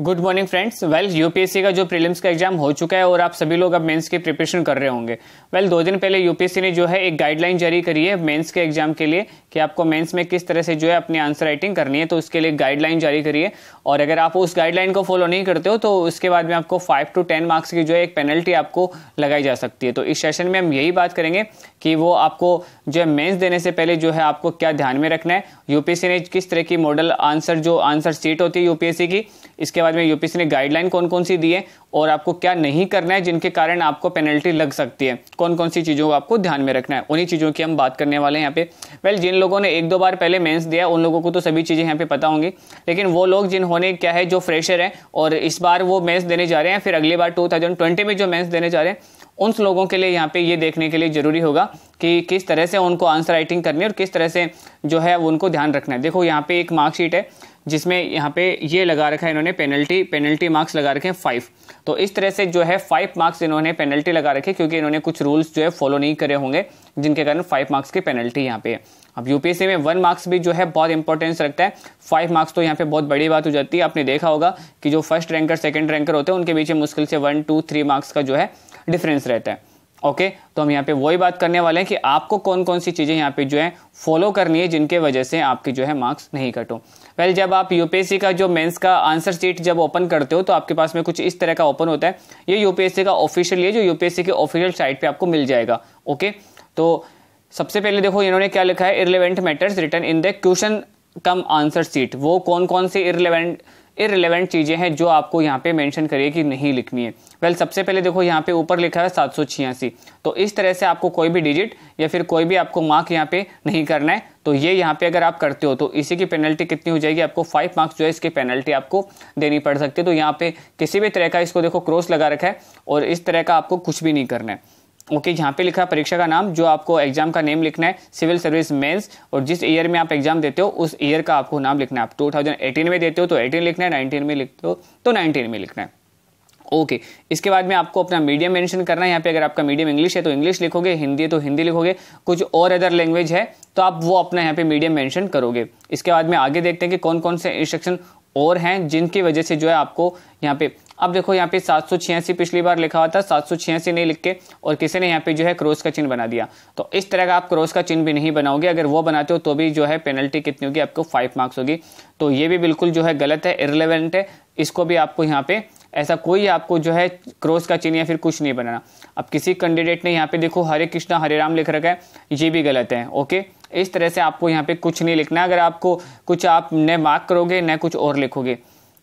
Good morning friends well UPSC का जो prelims का एग्जाम हो चुका है और आप सभी लोग अब मेंस की प्रिपरेशन कर रहे होंगे वेल well, दो दिन पहले यूपीएससी ने जो है एक गाइडलाइन जारी करी है मेंस के एग्जाम के लिए कि आपको मेंस में किस तरह से जो है अपनी आंसर राइटिंग करनी है तो उसके लिए गाइडलाइन जारी करिए और अगर आप उस गाइडलाइन को फॉलो नहीं करते हो तो उसके बाद में आपको फाइव टू टेन मार्क्स की जो है एक पेनल्टी आपको लगाई जा सकती है तो इस सेशन में हम यही बात करेंगे कि वो आपको जो है मेन्स देने से पहले जो है आपको क्या ध्यान में रखना है यूपीएससी ने किस तरह की मॉडल आंसर जो आंसर सीट होती है यूपीएससी की इसके बाद में यूपीसी ने गाइडलाइन कौन कौन सी दी है और आपको क्या नहीं करना है जिनके कारण आपको पेनल्टी लग सकती है कौन कौन सी चीज़ों को आपको ध्यान में रखना है उन्हीं चीज़ों की हम बात करने वाले हैं यहाँ पे वेल जिन लोगों ने एक दो बार पहले मेंस दिया उन लोगों को तो सभी चीज़ें यहाँ पे पता होंगी लेकिन वो लोग जिन्होंने क्या है जो फ्रेशर हैं और इस बार वो मेन्स देने जा रहे हैं फिर अगली बार टू में जो मेन्स देने जा रहे हैं उन लोगों के लिए यहाँ पे ये देखने के लिए ज़रूरी होगा कि किस तरह से उनको आंसर राइटिंग करनी है और किस तरह से जो है उनको ध्यान रखना है देखो यहाँ पे एक मार्कशीट है जिसमें यहाँ पे ये लगा रखा है इन्होंने पेनल्टी पेनल्टी मार्क्स लगा रखे हैं फाइव तो इस तरह से जो है फाइव मार्क्स इन्होंने पेनल्टी लगा रखे क्योंकि इन्होंने कुछ रूल्स जो है फॉलो नहीं करे होंगे जिनके कारण फाइव मार्क्स की पेनल्टी यहाँ पे है अब यूपीएससी में वन मार्क्स भी जो है बहुत इंपॉर्टेंस रखता है फाइव मार्क्स तो यहाँ पे बहुत बड़ी बात हो जाती है आपने देखा होगा कि जो फर्स्ट रैंकर सेकेंड रैंकर होते हैं उनके बीच में मुश्किल से वन टू थ्री मार्क्स का जो है डिफरेंस रहता है ओके okay, तो हम यहाँ पे वही बात करने वाले हैं कि आपको कौन कौन सी चीज़ें यहाँ पे जो है फॉलो करनी है जिनके वजह से आपकी जो है मार्क्स नहीं कटो वेल well, जब आप यूपीएससी का जो मेंस का आंसर शीट जब ओपन करते हो तो आपके पास में कुछ इस तरह का ओपन होता है ये यूपीएससी का ऑफिशियल है जो यूपीएससी के ऑफिशियल साइट पे आपको मिल जाएगा ओके तो सबसे पहले देखो इन्होंने क्या लिखा है irrelevant matters written in the question cum answer sheet वो कौन कौन से इरेलीवेंट इरेलीवेंट चीज़ें हैं जो आपको यहाँ पे मेंशन करिए कि नहीं लिखनी है वेल well, सबसे पहले देखो यहाँ पे ऊपर लिखा है सात सौ छियासी तो इस तरह से आपको कोई भी डिजिट या फिर कोई भी आपको मार्क यहाँ पे नहीं करना है तो ये यहाँ पे अगर आप करते हो तो इसी की पेनल्टी कितनी हो जाएगी आपको फाइव मार्क्स जो है इसकी पेनल्टी आपको देनी पड़ सकती है तो यहाँ पे किसी भी तरह का इसको देखो क्रॉस लगा रखा है और इस तरह का आपको कुछ भी नहीं करना है ओके okay, यहाँ पे लिखा परीक्षा का नाम जो आपको एग्जाम का नेम लिखना है सिविल सर्विस मेंस और जिस ईयर में आप एग्जाम देते हो उस ईयर का आपको नाम लिखना है आप 2018 में देते हो तो 18 लिखना है 19 में लिखते हो तो 19 में लिखना है ओके okay. इसके बाद में आपको अपना मीडियम मेंशन करना है यहाँ पे अगर आपका मीडियम इंग्लिश है तो इंग्लिश लिखोगे हिंदी है तो हिंदी लिखोगे कुछ और अदर लैंग्वेज है तो आप वो अपना यहाँ पे मीडियम मेंशन करोगे इसके बाद में आगे देखते हैं कि कौन कौन से इंस्ट्रक्शन और हैं जिनकी वजह से जो है आपको यहाँ पे अब देखो यहाँ पे सात पिछली बार लिखा हुआ था सात नहीं लिख के और किसी ने यहाँ पे जो है क्रॉस का चिन्ह बना दिया तो इस तरह का आप क्रॉस का चिन्ह भी नहीं बनाओगे अगर वो बनाते हो तो भी जो है पेनल्टी कितनी होगी आपको फाइव मार्क्स होगी तो ये भी बिल्कुल जो है गलत है इरेलीवेंट है इसको भी आपको यहाँ पे ऐसा कोई आपको जो है क्रॉस का चिन्ह या फिर कुछ नहीं बनाना अब किसी कैंडिडेट ने यहाँ पे देखो हरे कृष्णा हरे राम लिख रखा है ये भी गलत है ओके इस तरह से आपको यहाँ पे कुछ नहीं लिखना अगर आपको कुछ आप न मार्क करोगे न कुछ और लिखोगे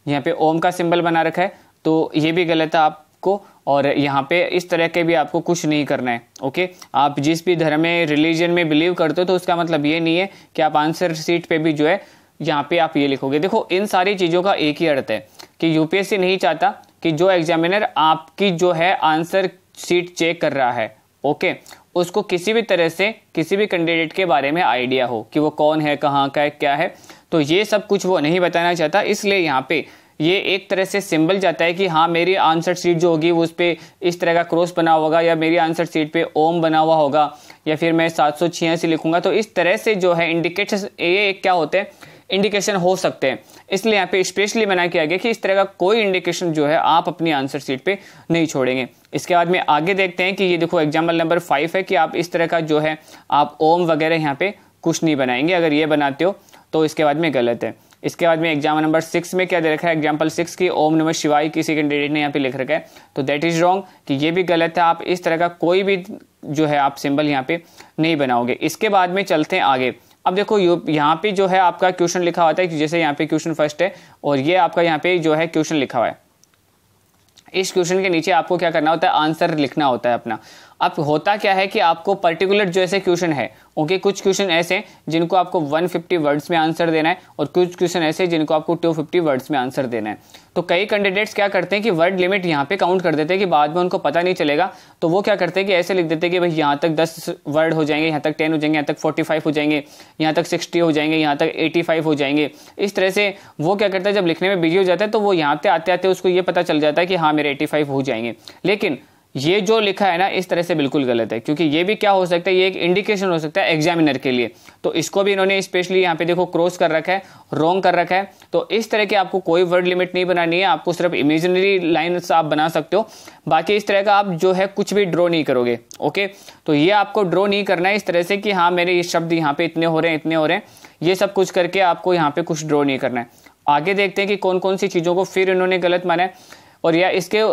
यहाँ पे ओम का सिंबल बना रखा है तो ये भी गलत है आपको और यहाँ पे इस तरह के भी आपको कुछ नहीं करना है ओके आप जिस भी धर्म में रिलीजन में बिलीव करते हो तो उसका मतलब ये नहीं है कि आप आंसर सीट पे भी जो है यहाँ पे आप ये लिखोगे देखो इन सारी चीज़ों का एक ही अर्थ है कि यूपीएससी नहीं चाहता कि जो एग्जामिनर आपकी जो है आंसर सीट चेक कर रहा है ओके उसको किसी भी तरह से किसी भी कैंडिडेट के बारे में आइडिया हो कि वो कौन है कहाँ का है क्या है तो ये सब कुछ वो नहीं बताना चाहता इसलिए यहाँ पे ये एक तरह से सिंबल जाता है कि हाँ मेरी आंसर सीट जो होगी उस पर इस तरह का क्रॉस बना होगा या मेरी आंसर सीट पे ओम बना हुआ होगा या फिर मैं सात सौ छियासी लिखूंगा तो इस तरह से जो है इंडिकेशन ये एक क्या होते हैं इंडिकेशन हो सकते हैं इसलिए यहाँ पे स्पेशली मना किया गया कि इस तरह का कोई इंडिकेशन जो है आप अपनी आंसर सीट पे नहीं छोड़ेंगे इसके बाद में आगे देखते हैं कि ये देखो एग्जाम्पल नंबर फाइव है कि आप इस तरह का जो है आप ओम वगैरह यहाँ पे कुछ नहीं बनाएंगे अगर ये बनाते हो तो इसके बाद में गलत है इसके बाद में एग्जाम नंबर सिक्स में क्या दे रखा है एग्जाम्पल सिक्स की ओम नमः शिवाय किसी कैंडिडेट ने यहाँ पे लिख रखा है तो दैट इज़ रॉन्ग कि ये भी गलत है आप इस तरह का कोई भी जो है आप सिंबल यहाँ पे नहीं बनाओगे इसके बाद में चलते हैं आगे अब देखो यहाँ पे जो है आपका क्वेश्चन लिखा हुआ था जैसे यहाँ पे क्वेश्चन फर्स्ट है और ये आपका यहाँ पे जो है क्वेश्चन लिखा हुआ है इस क्वेश्चन के नीचे आपको क्या करना होता है आंसर लिखना होता है अपना अब होता क्या है कि आपको पर्टिकुलर जो ऐसे क्वेश्चन है ओके कुछ क्वेश्चन ऐसे जिनको आपको 150 वर्ड्स में आंसर देना है और कुछ क्वेश्चन ऐसे जिनको आपको 250 वर्ड्स में आंसर देना है तो कई कैंडिडेट्स क्या करते हैं कि वर्ड लिमिट यहाँ पे काउंट कर देते हैं कि बाद में उनको पता नहीं चलेगा तो वो क्या करते हैं कि ऐसे लिख देते हैं कि भाई यहाँ तक दस वर्ड हो जाएंगे यहाँ तक टेन हो जाएंगे यहाँ तक फोर्टी फाइव हो जाएंगे यहाँ तक सिक्सटी हो जाएंगे यहाँ तक एटी फाइव हो जाएंगे इस तरह से वो क्या करता है जब लिखने में बिजी हो जाता है तो वो यहाँ पे आते आते उसको ये पता चल जाता है कि हाँ मेरे एटी फाइव हो जाएंगे लेकिन ये जो लिखा है ना इस तरह से बिल्कुल गलत है क्योंकि ये भी क्या हो सकता है ये एक इंडिकेशन हो सकता है एग्जामिनर के लिए तो इसको भी इन्होंने स्पेशली यहाँ पे देखो क्रॉस कर रखा है रोंग कर रखा है तो इस तरह की आपको कोई वर्ड लिमिट नहीं बनानी है आपको सिर्फ इमेजनरी लाइन्स आप बना सकते हो बाकी इस तरह का आप जो है कुछ भी ड्रॉ नहीं करोगे ओके तो ये आपको ड्रॉ नहीं करना है इस तरह से कि हाँ मेरे ये शब्द यहाँ पे इतने हो रहे हैं इतने हो रहे हैं ये सब कुछ करके आपको यहाँ पे कुछ ड्रॉ नहीं करना है आगे देखते हैं कि कौन कौन सी चीज़ों को फिर इन्होंने गलत माना है और या इसके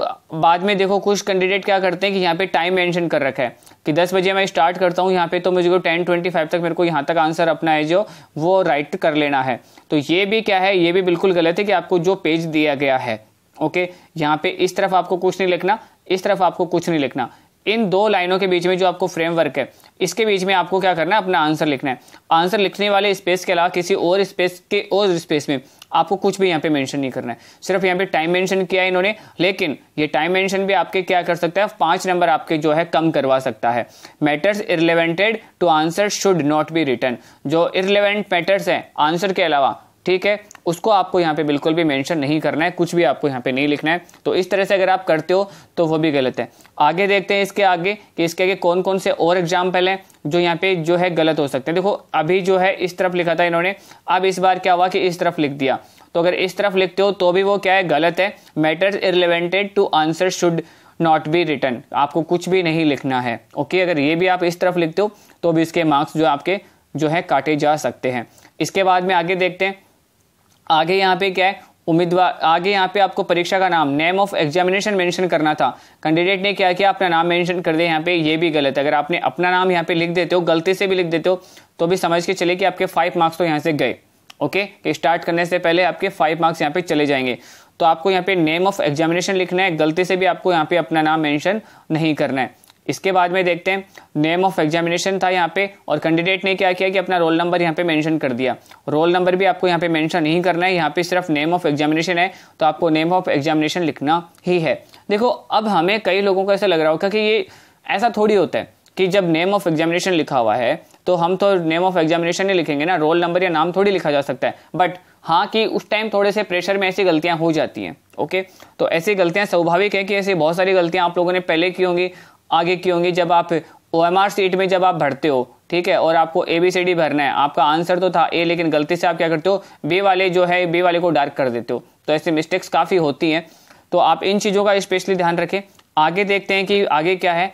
बाद में देखो कुछ कैंडिडेट क्या करते हैं कि यहाँ पे टाइम मेंशन कर रखा है कि 10 बजे मैं स्टार्ट करता हूँ यहाँ पे तो मुझे को 10:25 तक मेरे को यहाँ तक आंसर अपना है जो वो राइट कर लेना है तो ये भी क्या है ये भी बिल्कुल गलत है कि आपको जो पेज दिया गया है ओके यहाँ पे इस तरफ आपको कुछ नहीं लिखना इस तरफ आपको कुछ नहीं लिखना इन दो लाइनों के बीच में जो आपको फ्रेमवर्क है इसके बीच में आपको क्या करना है अपना आंसर लिखना है आंसर लिखने वाले स्पेस के अलावा किसी और स्पेस के और स्पेस में आपको कुछ भी यहाँ पे मेंशन नहीं करना है सिर्फ यहाँ पे टाइम मेंशन किया है इन्होंने लेकिन ये टाइम मेंशन भी आपके क्या कर सकता है पांच नंबर आपके जो है कम करवा सकता है matters irrelevant to answer should not be written जो इरलेवेंट मैटर्स हैं आंसर के अलावा ठीक है उसको आपको यहाँ पे बिल्कुल भी मेंशन नहीं करना है कुछ भी आपको यहाँ पे नहीं लिखना है तो इस तरह से अगर आप करते हो तो वो भी गलत है आगे देखते हैं इसके आगे कि इसके आगे कौन कौन से और एग्जाम्पल हैं जो यहाँ पे जो है गलत हो सकते हैं देखो अभी जो है इस तरफ लिखा था इन्होंने अब इस बार क्या हुआ कि इस तरफ लिख दिया तो अगर इस तरफ लिखते हो तो भी वो क्या है गलत है matters irrelevant to answer should not be written आपको कुछ भी नहीं लिखना है ओके अगर ये भी आप इस तरफ लिखते हो तो भी इसके मार्क्स जो आपके जो है काटे जा सकते हैं इसके बाद में आगे देखते हैं आगे यहाँ पे क्या है उम्मीदवार आगे यहाँ पे आपको परीक्षा का नाम नेम ऑफ एग्जामिनेशन मेंशन करना था कैंडिडेट ने क्या किया अपना नाम मेंशन कर दिया यहाँ पे ये भी गलत है अगर आपने अपना नाम यहाँ पे लिख देते हो गलती से भी लिख देते हो तो भी समझ के चले कि आपके फाइव मार्क्स तो यहाँ से गए ओके कि स्टार्ट करने से पहले आपके फाइव मार्क्स यहाँ पे चले जाएंगे तो आपको यहाँ पे नेम ऑफ एग्जामिनेशन लिखना है गलती से भी आपको यहाँ पे अपना नाम मेंशन नहीं करना है इसके बाद में देखते हैं नेम ऑफ एग्जामिनेशन था यहाँ पे और कैंडिडेट ने क्या किया कि अपना रोल नंबर यहाँ पे मेंशन कर दिया रोल नंबर भी आपको यहाँ पे मेंशन नहीं करना है यहाँ पे सिर्फ नेम ऑफ एग्जामिनेशन है तो आपको नेम ऑफ एग्जामिनेशन लिखना ही है देखो अब हमें कई लोगों को ऐसा लग रहा होगा कि ये ऐसा थोड़ी होता है कि जब नेम ऑफ एग्जामिनेशन लिखा हुआ है तो हम तो नेम ऑफ एग्जामिनेशन ही लिखेंगे ना रोल नंबर या नाम थोड़ी लिखा जा सकता है बट हाँ कि उस टाइम थोड़े से प्रेशर में ऐसी गलतियां हो जाती हैं ओके तो ऐसी गलतियां स्वाभाविक है कि ऐसी बहुत सारी गलतियां आप लोगों ने पहले की होंगी आगे की होंगी जब आप ओ एम आर सीट में जब आप भरते हो ठीक है और आपको ए बी सी डी भरना है आपका आंसर तो था ए लेकिन गलती से आप क्या करते हो बी वाले जो है बी वाले को डार्क कर देते हो तो ऐसे मिस्टेक्स काफ़ी होती हैं तो आप इन चीज़ों का स्पेशली ध्यान रखें आगे देखते हैं कि आगे क्या है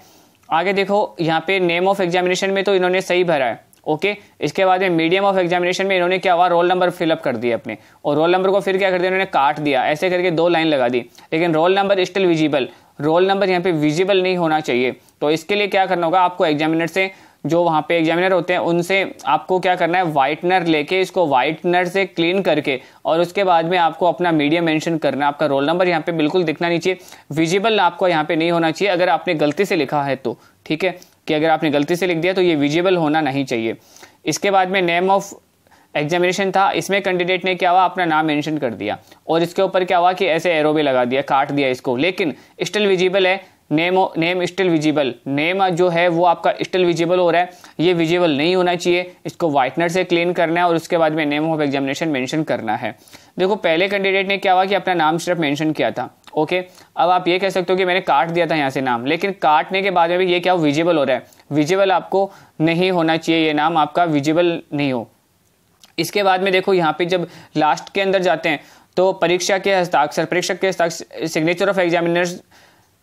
आगे देखो यहाँ पे नेम ऑफ एग्जामिनेशन में तो इन्होंने सही भरा है ओके इसके बाद में मीडियम ऑफ एग्जामिनेशन में इन्होंने क्या हुआ रोल नंबर फिलअप कर दिया अपने और रोल नंबर को फिर क्या कर दिया इन्होंने काट दिया ऐसे करके दो लाइन लगा दी लेकिन roll number still visible roll number यहाँ पे विजिबल नहीं होना चाहिए तो इसके लिए क्या करना होगा आपको एग्जामिनर से जो वहाँ पे एग्जामिनर होते हैं उनसे आपको क्या करना है वाइटनर लेके इसको वाइटनर से क्लीन करके और उसके बाद में आपको अपना मीडिया मेंशन करना है आपका रोल नंबर यहाँ पे बिल्कुल दिखना नहीं चाहिए विजिबल आपको यहाँ पे नहीं होना चाहिए अगर आपने गलती से लिखा है तो ठीक है कि अगर आपने गलती से लिख दिया तो ये विजिबल होना नहीं चाहिए इसके बाद में नेम ऑफ एग्जामिनेशन था इसमें कैंडिडेट ने क्या हुआ अपना नाम मेंशन कर दिया और इसके ऊपर क्या हुआ कि ऐसे एरो भी लगा दिया काट दिया इसको लेकिन स्टिल विजिबल है name name still visible name जो है वो आपका स्टिल विजिबल हो रहा है ये विजिबल नहीं होना चाहिए इसको व्हाइटनर से क्लीन करना है और उसके बाद में नेम ऑफ एग्जामिनेशन मेंशन करना है देखो पहले कैंडिडेट ने क्या हुआ कि अपना नाम सिर्फ मेंशन किया था ओके अब आप ये कह सकते हो कि मैंने काट दिया था यहाँ से नाम लेकिन काटने के बाद में भी ये क्या विजिबल हो रहा है विजिबल आपको नहीं होना चाहिए ये नाम आपका विजिबल नहीं हो इसके बाद में देखो यहाँ पे जब लास्ट के अंदर जाते हैं तो परीक्षा के हस्ताक्षर परीक्षक के हस्ताक्षर सिग्नेचर ऑफ एग्जामिनर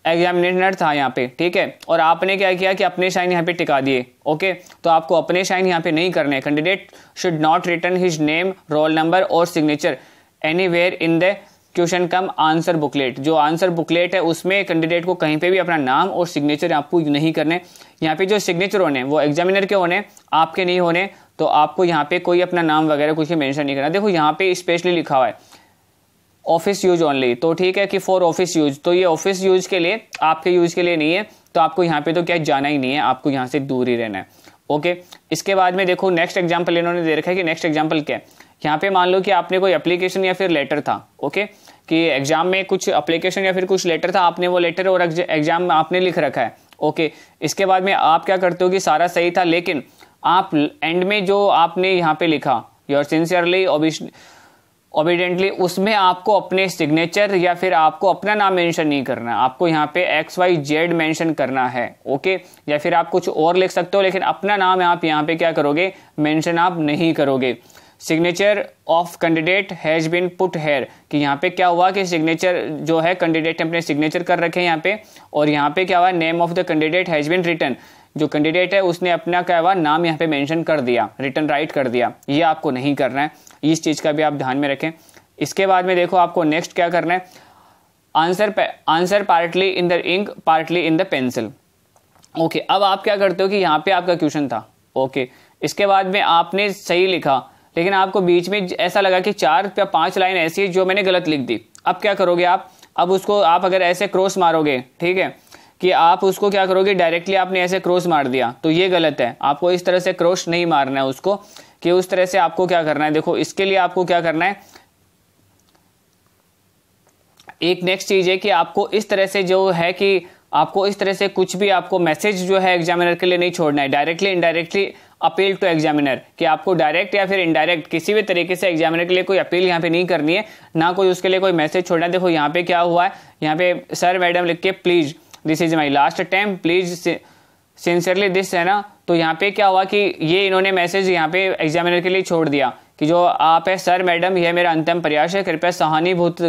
एग्जामिनेटर था यहाँ पे ठीक है और आपने क्या किया कि अपने साइन यहाँ पे टिका दिए ओके तो आपको अपने साइन यहाँ पे नहीं करने candidate should not return his name roll number और signature anywhere in the question cum answer booklet जो आंसर बुकलेट है उसमें कैंडिडेट को कहीं पे भी अपना नाम और सिग्नेचर आपको नहीं करने यहाँ पे जो सिग्नेचर होने वो एग्जामिनर के होने आपके नहीं होने तो आपको यहाँ पे कोई अपना नाम वगैरह कुछ मेंशन नहीं करना देखो यहाँ पे स्पेशली लिखा हुआ है ऑफिस यूज ओनली तो ठीक है कि फॉर ऑफिस यूज तो ये ऑफिस यूज के लिए आपके यूज के लिए नहीं है तो आपको यहाँ पे तो क्या जाना ही नहीं है आपको यहाँ से दूर ही रहना है ओके इसके बाद में देखो नेक्स्ट एग्जाम्पल इन्होंने दे रखा है कि नेक्स्ट एग्जाम्पल क्या है यहाँ पे मान लो कि आपने कोई एप्लीकेशन या फिर लेटर था ओके कि एग्जाम में कुछ अप्लीकेशन या फिर कुछ लेटर था आपने वो लेटर और एग्जाम में आपने लिख रखा है ओके इसके बाद में आप क्या करते हो कि सारा सही था लेकिन आप एंड में जो आपने यहाँ पे लिखा योर सिंसियरली ओबिडेंटली उसमें आपको अपने सिग्नेचर या फिर आपको अपना नाम मेंशन नहीं करना आपको यहाँ पे एक्स वाई जेड मेंशन करना है ओके या फिर आप कुछ और लिख सकते हो लेकिन अपना नाम आप यहाँ पे क्या करोगे मेंशन आप नहीं करोगे signature of candidate has been put here कि यहाँ पे क्या हुआ कि सिग्नेचर जो है कैंडिडेट ने अपने सिग्नेचर कर रखे हैं यहाँ पे और यहाँ पे क्या हुआ name of the candidate has been return जो कैंडिडेट है उसने अपना क्या हुआ नाम यहाँ पे मेंशन कर दिया रिटर्न राइट कर दिया ये आपको नहीं करना है इस चीज़ का भी आप ध्यान में रखें इसके बाद में देखो आपको नेक्स्ट क्या करना है answer answer partly in the ink partly in the pencil okay अब आप क्या करते हो कि यहाँ पे आपका क्वेश्चन था ओके इसके बाद में आपने सही लिखा लेकिन आपको बीच में ऐसा लगा कि चार या पांच लाइन ऐसी है जो मैंने गलत लिख दी अब क्या करोगे आप अब उसको आप अगर ऐसे क्रॉस मारोगे ठीक है कि आप उसको क्या करोगे डायरेक्टली आपने ऐसे क्रॉस मार दिया तो ये गलत है आपको इस तरह से क्रॉस नहीं मारना है उसको कि उस तरह से आपको क्या करना है देखो इसके लिए आपको क्या करना है एक नेक्स्ट चीज़ है कि आपको इस तरह से जो है कि आपको इस तरह से कुछ भी आपको मैसेज जो है एग्जामिनर के लिए नहीं छोड़ना है directly indirectly appeal to examiner कि आपको डायरेक्ट या फिर इनडायरेक्ट किसी भी तरीके से एग्जामिनर के लिए कोई अपील यहाँ पे नहीं करनी है ना कोई उसके लिए कोई मैसेज छोड़ना है देखो यहाँ पे क्या हुआ है यहाँ पे सर मैडम लिख के please this is my last time please sincerely this है ना तो यहाँ पे क्या हुआ कि ये इन्होंने मैसेज यहाँ पे एग्जामिनर के लिए छोड़ दिया कि जो आप है सर मैडम यह मेरा अंतिम प्रयास है कृपया सहानुभूत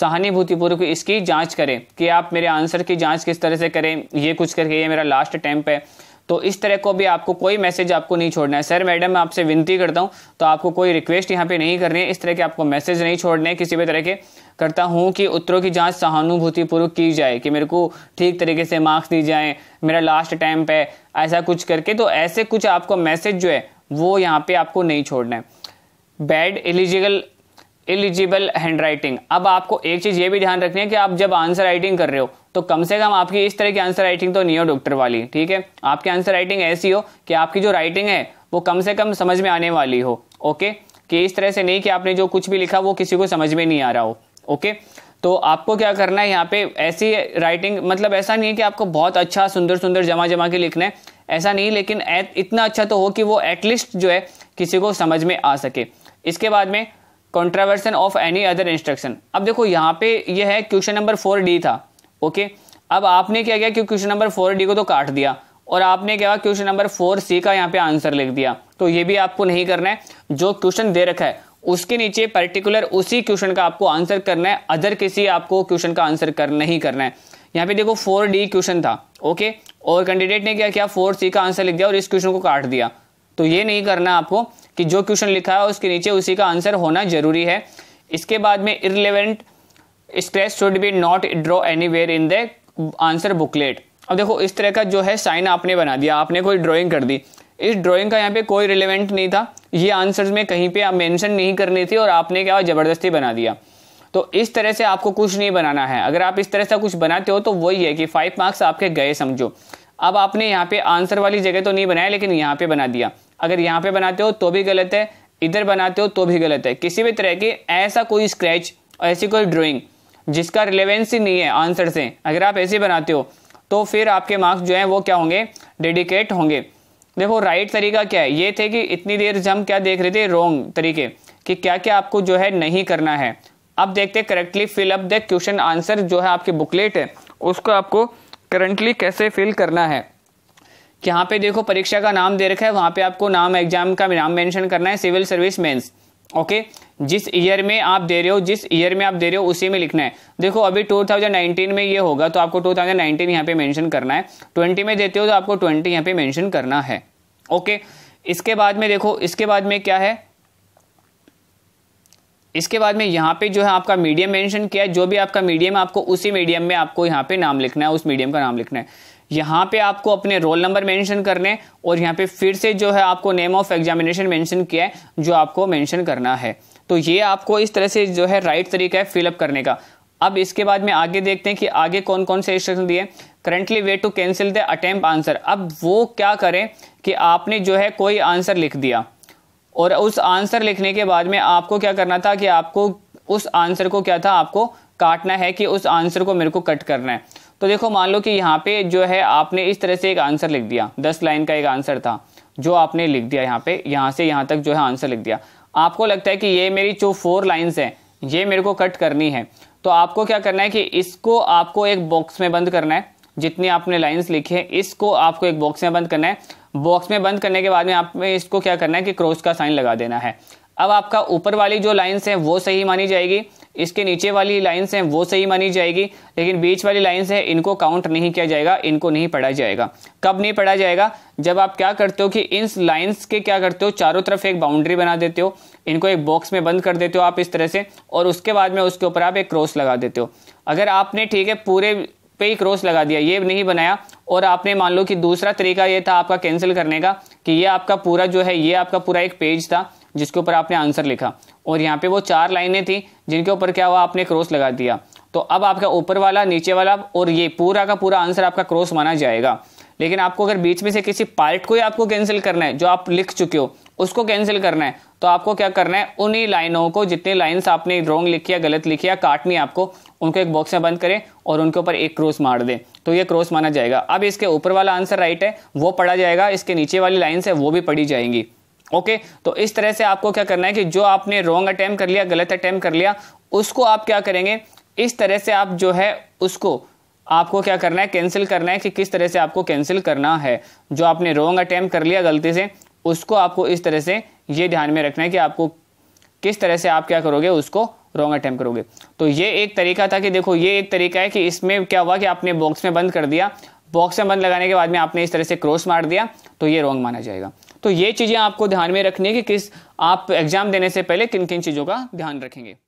सहानुभूतिपूर्वक इसकी जांच करें कि आप मेरे आंसर की जांच किस तरह से करें ये कुछ करके ये मेरा लास्ट अटैम्प है तो इस तरह को भी आपको कोई मैसेज आपको नहीं छोड़ना है सर मैडम मैं आपसे विनती करता हूँ तो आपको कोई रिक्वेस्ट यहाँ पे नहीं करनी है इस तरह के आपको मैसेज नहीं छोड़ने किसी भी तरह के करता हूँ कि उत्तरों की जांच सहानुभूतिपूर्वक की जाए कि मेरे को ठीक तरीके से मार्क्स दी जाए मेरा लास्ट टाइम पे ऐसा कुछ करके तो ऐसे कुछ आपको मैसेज जो है वो यहाँ पे आपको नहीं छोड़ना है bad eligible eligible handwriting अब आपको एक चीज़ ये भी ध्यान रखनी है कि आप जब आंसर राइटिंग कर रहे हो तो कम से कम आपकी इस तरह की आंसर राइटिंग तो नहीं हो डॉक्टर वाली ठीक है आपकी आंसर राइटिंग ऐसी हो कि आपकी जो राइटिंग है वो कम से कम समझ में आने वाली हो ओके कि इस तरह से नहीं कि आपने जो कुछ भी लिखा वो किसी को समझ में नहीं आ रहा हो ओके तो आपको क्या करना है यहाँ पे ऐसी राइटिंग मतलब ऐसा नहीं है कि आपको बहुत अच्छा सुंदर सुंदर जमा जमा के लिखना है ऐसा नहीं लेकिन इतना अच्छा तो हो कि वो एटलीस्ट जो है किसी को समझ में आ सके इसके बाद में contravention of any other instruction अब देखो यहाँ पे ये है क्वेश्चन नंबर फोर डी था ओके अब आपने क्या किया कि क्वेश्चन नंबर फोर डी को तो काट दिया और आपने क्या क्वेश्चन नंबर फोर सी का यहाँ पे आंसर लिख दिया तो ये भी आपको नहीं करना है जो क्वेश्चन दे रखा है उसके नीचे पर्टिकुलर उसी क्वेश्चन का आपको आंसर करना है अदर किसी आपको क्वेश्चन का आंसर कर नहीं करना है यहाँ पे देखो फोर डी क्वेश्चन था ओके और कैंडिडेट ने क्या किया फोर सी का आंसर लिख दिया और इस क्वेश्चन को काट दिया तो ये नहीं करना आपको कि जो क्वेश्चन लिखा है उसके नीचे उसी का आंसर होना जरूरी है इसके बाद में irrelevant scratch should be not draw anywhere in the answer booklet अब देखो इस तरह का जो है साइन आपने बना दिया आपने कोई ड्रॉइंग कर दी इस ड्राइंग का यहाँ पे कोई रिलेवेंट नहीं था ये आंसर्स में कहीं पे आप मेंशन नहीं करने थे और आपने क्या ज़बरदस्ती बना दिया तो इस तरह से आपको कुछ नहीं बनाना है अगर आप इस तरह से कुछ बनाते हो तो वही है कि फाइव मार्क्स आपके गए समझो अब आपने यहाँ पे आंसर वाली जगह तो नहीं बनाया लेकिन यहाँ पे बना दिया अगर यहाँ पे बनाते हो तो भी गलत है इधर बनाते हो तो भी गलत है किसी भी तरह की ऐसा कोई स्क्रैच ऐसी कोई ड्रॉइंग जिसका रिलेवेंस ही नहीं है आंसर से अगर आप ऐसे बनाते हो तो फिर आपके मार्क्स जो हैं वो क्या होंगे डेडिकेट होंगे देखो राइट तरीका क्या है ये थे कि इतनी देर हम क्या देख रहे थे रॉन्ग तरीके कि क्या क्या आपको जो है नहीं करना है अब देखते correctly fill up the question answer जो है आपकी बुकलेट है उसको आपको करंटली कैसे फिल करना है कि यहाँ पे देखो परीक्षा का नाम दे रखा है वहाँ पे आपको नाम एग्जाम का नाम मेंशन करना है सिविल सर्विस मेंस ओके जिस ईयर में आप दे रहे हो जिस ईयर में आप दे रहे हो उसी में लिखना है देखो अभी 2019 में ये होगा तो आपको 2019 यहाँ पे मैंशन करना है 20 में देते हो तो आपको 20 यहाँ पे मैंशन करना है ओके इसके बाद में देखो इसके बाद में क्या है इसके बाद में यहाँ पे जो है आपका मीडियम मेंशन किया है जो भी आपका मीडियम है आपको उसी मीडियम में आपको यहाँ पे नाम लिखना है उस मीडियम का नाम लिखना है यहाँ पे आपको अपने रोल नंबर मेंशन करने और यहाँ पे फिर से जो है आपको नेम ऑफ एग्जामिनेशन मेंशन किया है जो आपको मेंशन करना है तो ये आपको इस तरह से जो है राइट तरीका है फिलअप करने का अब इसके बाद में आगे देखते हैं कि आगे कौन कौन से इंस्ट्रक्शन दिए currently way to cancel the attempt answer अब वो क्या करें कि आपने जो है कोई आंसर लिख दिया और उस आंसर लिखने के बाद में आपको क्या करना था कि आपको उस आंसर को क्या था आपको काटना है कि उस आंसर को मेरे को कट करना है तो देखो मान लो कि यहाँ पे जो है आपने इस तरह से एक आंसर लिख दिया दस लाइन का एक आंसर था जो आपने लिख दिया यहाँ पे यहाँ से यहाँ तक जो है आंसर लिख दिया आपको लगता है कि ये मेरी जो फोर लाइन्स हैं ये मेरे को कट करनी है तो आपको क्या करना है कि इसको आपको एक बॉक्स में बंद करना है जितनी आपने लाइन्स लिखी है इसको आपको एक बॉक्स में बंद करना है बॉक्स में बंद करने के बाद में आपने इसको क्या करना है कि क्रॉस का साइन लगा देना है अब आपका ऊपर वाली जो लाइन्स है वो सही मानी जाएगी इसके नीचे वाली लाइन्स हैं वो सही मानी जाएगी लेकिन बीच वाली लाइन्स है इनको काउंट नहीं किया जाएगा इनको नहीं पढ़ा जाएगा कब नहीं पढ़ा जाएगा जब आप क्या करते हो कि इन लाइन्स के क्या करते हो चारों तरफ एक बाउंड्री बना देते हो इनको एक बॉक्स में बंद कर देते हो आप इस तरह से और उसके बाद में उसके ऊपर आप एक क्रॉस लगा देते हो अगर आपने ठीक है पूरे पे ही क्रॉस लगा दिया ये नहीं बनाया और आपने मान लो कि दूसरा तरीका ये था आपका कैंसिल करने का कि ये आपका पूरा जो है ये आपका पूरा एक पेज था जिसके ऊपर आपने आंसर लिखा और यहाँ पे वो चार लाइनें थी जिनके ऊपर क्या हुआ आपने क्रॉस लगा दिया तो अब आपका ऊपर वाला नीचे वाला और ये पूरा का पूरा आंसर आपका क्रॉस माना जाएगा लेकिन आपको अगर बीच में से किसी पार्ट को ही आपको कैंसिल करना है जो आप लिख चुके हो उसको कैंसिल करना है तो आपको क्या करना है उन्हीं लाइनों को जितने लाइन्स आपने रॉन्ग लिखी या गलत लिखी या काटनी आपको उनको एक बॉक्स में बंद करें और उनके ऊपर एक क्रॉस मार दें तो ये क्रॉस माना जाएगा अब इसके ऊपर वाला आंसर राइट है वो पढ़ा जाएगा इसके नीचे वाली लाइन्स है वो भी पढ़ी जाएंगी ओके तो इस तरह से आपको क्या करना है कि जो आपने रॉन्ग अटैम्प कर लिया गलत अटैम्प कर लिया उसको आप क्या करेंगे इस तरह से आप जो है उसको आपको क्या करना है कैंसिल करना है कि किस तरह से आपको कैंसिल करना है जो आपने रॉन्ग अटैम्प कर लिया गलती से उसको आपको इस तरह से ये ध्यान में रखना है कि आपको किस तरह से आप क्या करोगे उसको रॉन्ग अटैम्प करोगे तो ये एक तरीका था कि देखो ये एक तरीका है कि इसमें क्या हुआ कि आपने बॉक्स में बंद कर दिया बॉक्स में बंद लगाने के बाद में आपने इस तरह से क्रॉस मार दिया तो ये रॉन्ग माना जाएगा तो ये चीज़ें आपको ध्यान में रखनी है कि किस आप एग्जाम देने से पहले किन किन चीज़ों का ध्यान रखेंगे